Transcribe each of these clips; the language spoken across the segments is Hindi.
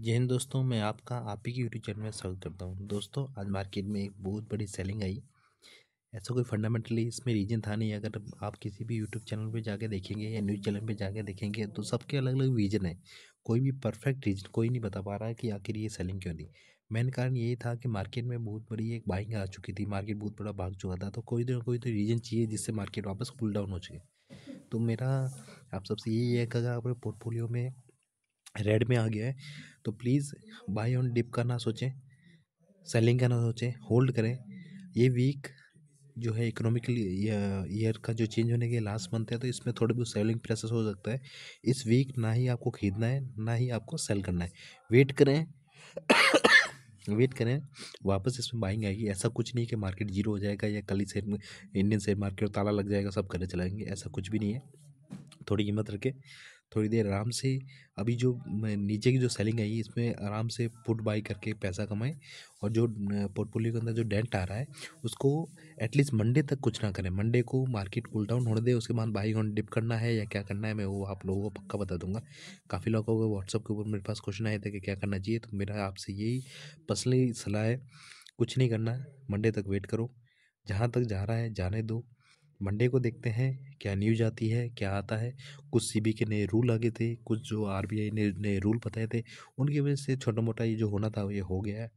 जय हिंद दोस्तों मैं आपका आप ही के यूट्यूब चैनल में स्वागत करता हूँ दोस्तों आज मार्केट में एक बहुत बड़ी सेलिंग आई ऐसा कोई फंडामेंटली इसमें रीजन था नहीं अगर आप किसी भी यूट्यूब चैनल पे जाके देखेंगे या न्यूज़ चैनल पे जाके देखेंगे तो सबके अलग अलग रीजन है कोई भी परफेक्ट रीजन कोई नहीं बता पा रहा है कि आखिर ये सेलिंग क्यों थी मेन कारण यही था कि मार्केट में बहुत बड़ी एक बाइंग आ चुकी थी मार्केट बहुत बड़ा भाग चुका था तो कोई ना कोई तो रीजन चाहिए जिससे मार्केट वापस कूल डाउन हो चुके तो मेरा आप सबसे यही है कि अगर आप पोर्टफोलियो में रेड में आ गया है तो प्लीज़ बाई ऑन डिप का ना सोचें सेलिंग का ना सोचें होल्ड करें ये वीक जो है इकोनॉमिकली ईयर का जो चेंज होने के लास्ट मंथ है तो इसमें थोड़ा बहुत सेलिंग प्रोसेस हो सकता है इस वीक ना ही आपको खरीदना है ना ही आपको सेल करना है वेट करें वेट करें वापस इसमें बाइंग आएगी ऐसा कुछ नहीं कि मार्केट जीरो हो जाएगा या कल ही शेयर इंडियन शेयर मार्केट ताला लग जाएगा सब करने चलाएंगे ऐसा कुछ भी नहीं है थोड़ी हिम्मत रखें थोड़ी देर आराम से अभी जो नीचे की जो सेलिंग आई है इसमें आराम से पुट बाई करके पैसा कमाएं और जो पोर्टफोलियो के अंदर जो डेंट आ रहा है उसको एटलीस्ट मंडे तक कुछ ना करें मंडे को मार्केट कूल डाउन होने दे उसके बाद बाई ऑन डिप करना है या क्या करना है मैं वो आप लोगों को पक्का बता दूंगा काफ़ी लोगों को व्हाट्सअप के ऊपर मेरे पास क्वेश्चन आए थे कि क्या करना चाहिए तो मेरा आपसे यही पर्सनली सलाह है कुछ नहीं करना मंडे तक वेट करो जहाँ तक जा रहा है जाने दो मंडे को देखते हैं क्या न्यूज आती है क्या आता है कुछ सीबी के नए रूल आ गए थे कुछ जो आरबीआई ने नए रूल बताए थे उनकी वजह से छोटा मोटा ये जो होना था ये हो गया है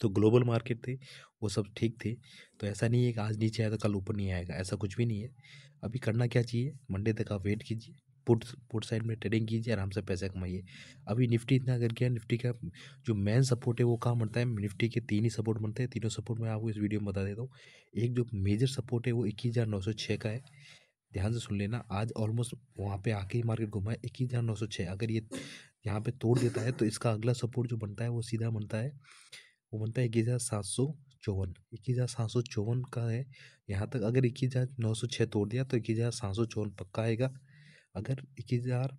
तो ग्लोबल मार्केट थे वो सब ठीक थे तो ऐसा नहीं है कि आज नीचे आया तो कल ऊपर नहीं आएगा ऐसा कुछ भी नहीं है अभी करना क्या चाहिए मंडे तक आप वेट कीजिए पुट पुट साइड में ट्रेडिंग कीजिए आराम से पैसा कमाइए अभी निफ्टी इतना कर गया निफ्टी का जो मेन सपोर्ट है वो कहाँ बनता है निफ्टी के तीन ही सपोर्ट बनते हैं तीनों सपोर्ट मैं आपको इस वीडियो में बता देता हूँ एक जो मेजर सपोर्ट है वो इक्कीस हज़ार नौ सौ छः का है ध्यान से सुन लेना आज ऑलमोस्ट वहाँ पे आके ही मार्केट घुमा है इक्कीस हज़ार नौ सौ छः अगर ये यहाँ पे तोड़ देता है तो इसका अगला सपोर्ट जो बनता है वो सीधा बनता है वो बनता है इक्कीस हज़ार सात सौ चौवन इक्कीस हज़ार सात सौ चौवन का है यहाँ तक अगर इक्कीस हज़ार नौ सौ छः तोड़ दिया तो इक्कीस हज़ार सात सौ चौवन पक्का आएगा अगर इक्कीस हज़ार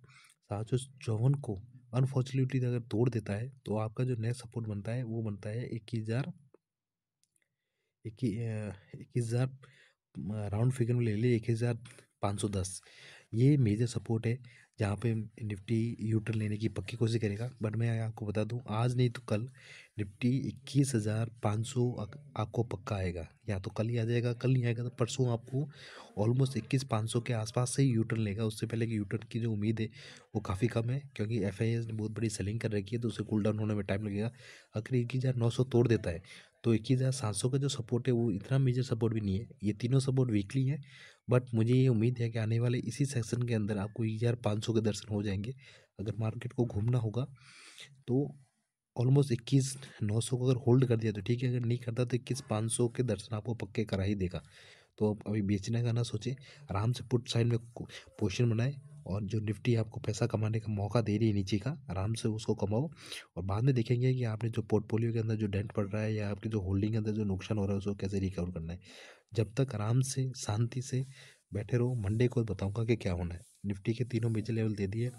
सात सौ चौवन को अनफॉर्चुनेटली अगर तोड़ देता है तो आपका जो नेक्स्ट सपोर्ट बनता है वो बनता है इक्कीस हज़ार इक्कीस हज़ार राउंड फिगर में ले लिए इक्कीस हज़ार पाँच सौ दस ये मेजर सपोर्ट है जहाँ पे निफ्टी यूटर लेने की पक्की कोशिश करेगा बट मैं आपको बता दूँ आज नहीं तो कल निफ्टी इक्कीस हज़ार पाँच सौ आपको पक्का आएगा या तो कल ही आ जाएगा कल नहीं आएगा तो परसों आपको ऑलमोस्ट इक्कीस पाँच सौ के आसपास से ही टर्न लेगा उससे पहले कि यूटर्न की जो उम्मीद है वो काफ़ी कम है क्योंकि एफ आई एस ने बहुत बड़ी सेलिंग कर रखी है तो उसे कूल डाउन होने में टाइम लगेगा अगर इक्कीस हज़ार नौ सौ तोड़ देता है तो इक्कीस हज़ार सात सौ का जो सपोर्ट है वो इतना मेजर सपोर्ट भी नहीं है ये तीनों सपोर्ट वीकली है बट मुझे ये उम्मीद है कि आने वाले इसी सेक्शन के अंदर आपको इक्कीस हज़ार पाँच सौ पाँच के दर्शन हो जाएंगे अगर मार्केट को घूमना होगा तो ऑलमोस्ट इक्कीस नौ सौ को अगर होल्ड कर दिया तो ठीक है अगर नहीं करता तो इक्कीस पाँच सौ के दर्शन आपको पक्के करा ही देगा तो आप अभी बेचने का ना सोचें आराम से पुट साइड में पोजिशन बनाए और जो निफ्टी आपको पैसा कमाने का मौका दे रही है नीचे का आराम से उसको कमाओ और बाद में देखेंगे कि आपने जो पोर्टफोलियो के अंदर जो डेंट पड़ रहा है या आपकी जो होल्डिंग के अंदर जो नुकसान हो रहा है उसको कैसे रिकवर करना है जब तक आराम से शांति से बैठे रहो मंडे को बताऊँगा कि क्या होना है निफ्टी के तीनों मेजर लेवल दे दिए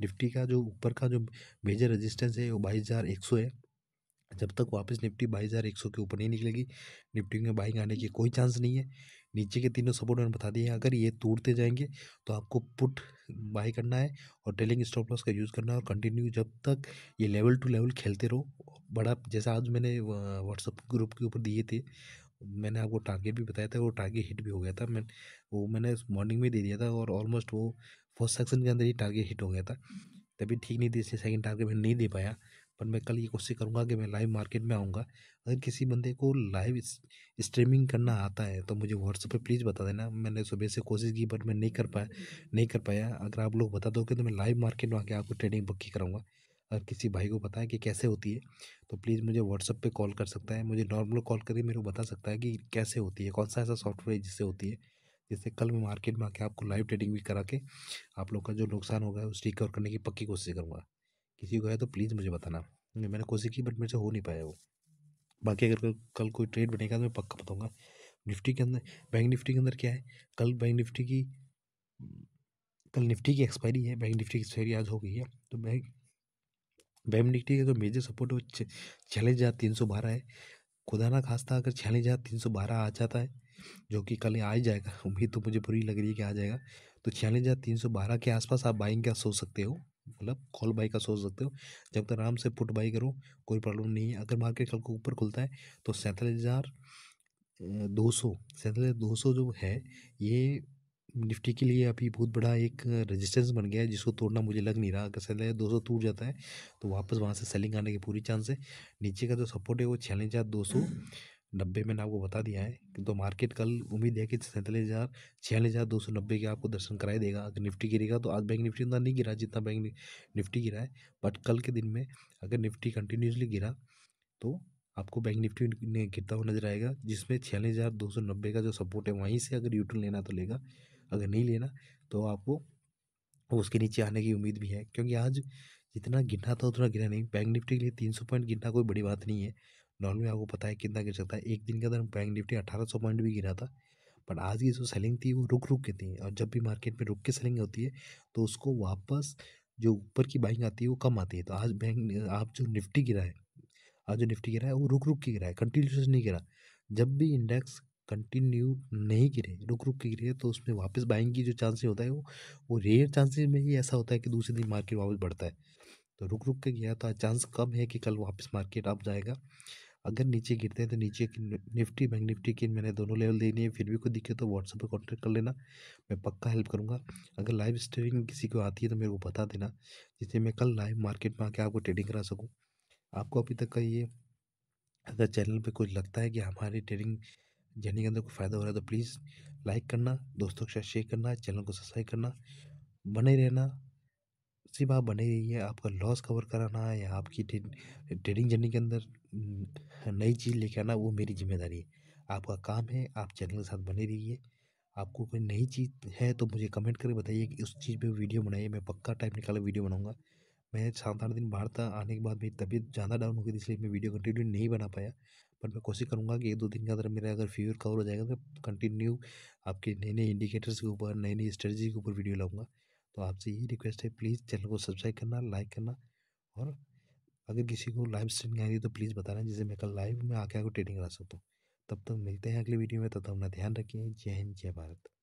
निफ्टी का जो ऊपर का जो मेजर रेजिस्टेंस है वो बाईस हज़ार एक सौ है जब तक वापस निफ्टी बाईस हज़ार एक सौ के ऊपर नहीं निकलेगी निफ्टी में बाइंग आने की कोई चांस नहीं है नीचे के तीनों सपोर्ट मैंने बता दिए अगर ये तोड़ते जाएंगे तो आपको पुट बाई करना है और टेलिंग स्टॉप लॉस का यूज़ करना है और कंटिन्यू जब तक ये लेवल टू लेवल खेलते रहो बड़ा जैसा आज मैंने व्हाट्सअप ग्रुप के ऊपर दिए थे मैंने आपको टारगेट भी बताया था वो टारगेट हिट भी हो गया था मैं वो मैंने मॉर्निंग में दे दिया था और ऑलमोस्ट वो फर्स्ट सेक्शन के अंदर ही टारगेट हिट हो गया था तभी ठीक नहीं थी इसलिए सेकेंड टारगेट मैंने नहीं दे पाया पर मैं कल ये कोशिश करूँगा कि मैं लाइव मार्केट में आऊँगा अगर किसी बंदे को लाइव स्ट्रीमिंग करना आता है तो मुझे व्हाट्सएप पे प्लीज़ बता देना मैंने सुबह से कोशिश की बट मैं नहीं कर पाया नहीं कर पाया अगर आप लोग बता दोगे तो मैं लाइव मार्केट में आके आपको ट्रेडिंग पक्की कराऊँगा अगर किसी भाई को पता है कि कैसे होती है तो प्लीज़ मुझे व्हाट्सअप पे कॉल कर सकता है मुझे नॉर्मल कॉल करके मेरे को बता सकता है कि कैसे होती है कौन सा ऐसा सॉफ्टवेयर है जिससे होती है जिससे कल मैं मार्केट में आके आपको लाइव ट्रेडिंग भी करा के आप लोग का जो नुकसान होगा उस रिकवर करने की पक्की कोशिश करूँगा किसी को है तो प्लीज़ मुझे बताना मैंने कोशिश की बट मेरे से हो नहीं पाया वो बाकी अगर कल कोई ट्रेड बनेगा तो मैं पक्का बताऊँगा निफ्टी के अंदर बैंक निफ्टी के अंदर क्या है कल बैंक निफ्टी की कल निफ्टी की एक्सपायरी है बैंक निफ्टी की एक्सपायरी आज हो गई है तो बैंक बैम निफ्टी का जो तो मेजर सपोर्ट वो छियालीस हज़ार तीन सौ बारह है खुदा ना खास्ता अगर छियालीस हज़ार तीन सौ बारह आ जाता है जो कि कल आ ही जाएगा उम्मीद तो मुझे बुरी लग रही है कि आ जाएगा तो छियालीस हज़ार तीन सौ बारह के आसपास आप बाइंग का सोच सकते हो मतलब कॉल बाई का सोच सकते हो जब तक आराम से पुट बाई करो कोई प्रॉब्लम नहीं है अगर मार्केट कल को ऊपर खुलता है तो सैंतालीस हज़ार दो सौ सैंतालीस दो सौ जो है ये निफ्टी के लिए अभी बहुत बड़ा एक रेजिस्टेंस बन गया है जिसको तोड़ना मुझे लग नहीं रहा अगर सेल दो सौ टूट जाता है तो वापस वहाँ से सेलिंग आने के पूरी चांस है नीचे का जो सपोर्ट है वो छियालीस हज़ार दो सौ नब्बे मैंने आपको बता दिया है तो मार्केट कल उम्मीद है कि सैंतालीस हज़ार छियालीस हज़ार दो सौ नब्बे के आपको दर्शन कराई देगा अगर निफ्टी गिरेगा तो आज बैंक निफ्टी उतना नहीं गिरा जितना बैंक निफ्टी गिरा है बट कल के दिन में अगर निफ्टी कंटिन्यूसली गिरा तो आपको बैंक निफ्टी ने गिरता हुआ नजर आएगा जिसमें छियालीस हज़ार दो सौ नब्बे का जो सपोर्ट है वहीं से अगर यूटर्न लेना तो लेगा अगर नहीं लेना तो आपको उसके नीचे आने की उम्मीद भी है क्योंकि आज जितना गिनना था उतना गिना नहीं बैंक निफ्टी के लिए तीन सौ पॉइंट गिनना कोई बड़ी बात नहीं है नॉर्मली आपको पता है कितना गिर सकता है एक दिन के अंदर बैंक निफ्टी अठारह सौ पॉइंट भी गिरा था बट आज की जो सेलिंग थी वो रुक रुक के थी और जब भी मार्केट में रुक के सेलिंग होती है तो उसको वापस जो ऊपर की बाइंग आती है वो कम आती है तो आज बैंक आप जो निफ्टी गिरा है आज जो निफ्टी गिरा है वो रुक रुक के गिरा है कंटिन्यूस नहीं गिरा जब भी इंडेक्स कंटिन्यू नहीं गिरे रुक रुक के गिरे तो उसमें वापस बाइंग की जो चांसेस होता है वो वो रेयर चांसेस में ही ऐसा होता है कि दूसरे दिन मार्केट वापस बढ़ता है तो रुक रुक के गया तो चांस कम है कि कल वापस मार्केट अप जाएगा अगर नीचे गिरते हैं तो नीचे की निफ्टी बैंक निफ्टी की मैंने दोनों लेवल देनी है फिर भी कोई दिक्कत तो व्हाट्सएप पर कॉन्टैक्ट कर लेना मैं पक्का हेल्प करूँगा अगर लाइव स्ट्रीमिंग किसी को आती है तो मेरे को बता देना जिससे मैं कल लाइव मार्केट में आके आपको ट्रेडिंग करा सकूँ आपको अभी तक का ये अगर चैनल पर कुछ लगता है कि हमारी ट्रेडिंग जर्नी के अंदर कोई फ़ायदा हो रहा है तो प्लीज़ लाइक करना दोस्तों के साथ शेयर करना चैनल को सब्सक्राइब करना बने रहना सिर्फ आप बने रहिए आपका लॉस कवर कराना या आपकी ट्रेडिंग जर्नी के अंदर नई चीज़ लेके आना वो मेरी जिम्मेदारी है आपका काम है आप चैनल के साथ बने रहिए आपको कोई नई चीज़ है तो मुझे कमेंट करके बताइए कि उस चीज़ पे वीडियो बनाइए मैं पक्का टाइम निकाला वीडियो बनाऊंगा मैं सात आठ दिन बाहर था आने के बाद मेरी तबीयत ज़्यादा डाउन हो गई इसलिए मैं वीडियो कंटिन्यू नहीं बना पाया पर मैं कोशिश करूँगा कि एक दो दिन के अंदर मेरा अगर फीवर कवर हो जाएगा मैं कंटिन्यू आपके नए नए इंडिकेटर्स के ऊपर नई नई स्ट्रेटजी के ऊपर वीडियो लाऊंगा तो आपसे यही रिक्वेस्ट है प्लीज़ चैनल को सब्सक्राइब करना लाइक करना और अगर किसी को लाइव स्ट्रीमिंग आ रही तो प्लीज़ बताना जिससे मैं कल लाइव में आके आपको ट्रेडिंग करा सकता हूँ तब तक मिलते हैं अगले वीडियो में तब तक अपना ध्यान रखिए जय हिंद जय भारत